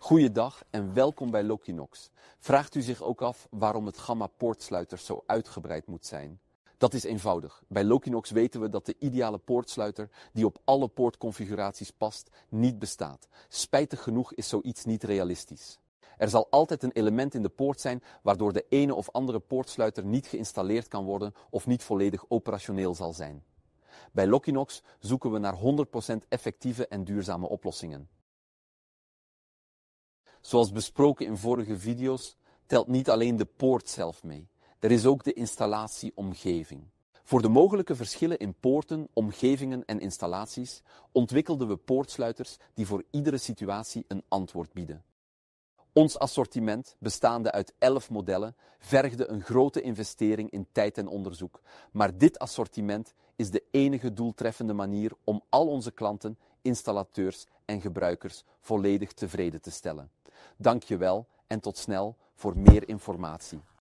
Goeiedag en welkom bij Lokinox. Vraagt u zich ook af waarom het gamma poortsluiter zo uitgebreid moet zijn? Dat is eenvoudig. Bij Lokinox weten we dat de ideale poortsluiter die op alle poortconfiguraties past niet bestaat. Spijtig genoeg is zoiets niet realistisch. Er zal altijd een element in de poort zijn waardoor de ene of andere poortsluiter niet geïnstalleerd kan worden of niet volledig operationeel zal zijn. Bij Lokinox zoeken we naar 100% effectieve en duurzame oplossingen. Zoals besproken in vorige video's telt niet alleen de poort zelf mee. Er is ook de installatieomgeving. Voor de mogelijke verschillen in poorten, omgevingen en installaties ontwikkelden we poortsluiters die voor iedere situatie een antwoord bieden. Ons assortiment, bestaande uit elf modellen, vergde een grote investering in tijd en onderzoek. Maar dit assortiment is de enige doeltreffende manier om al onze klanten installateurs en gebruikers volledig tevreden te stellen. Dank je wel en tot snel voor meer informatie.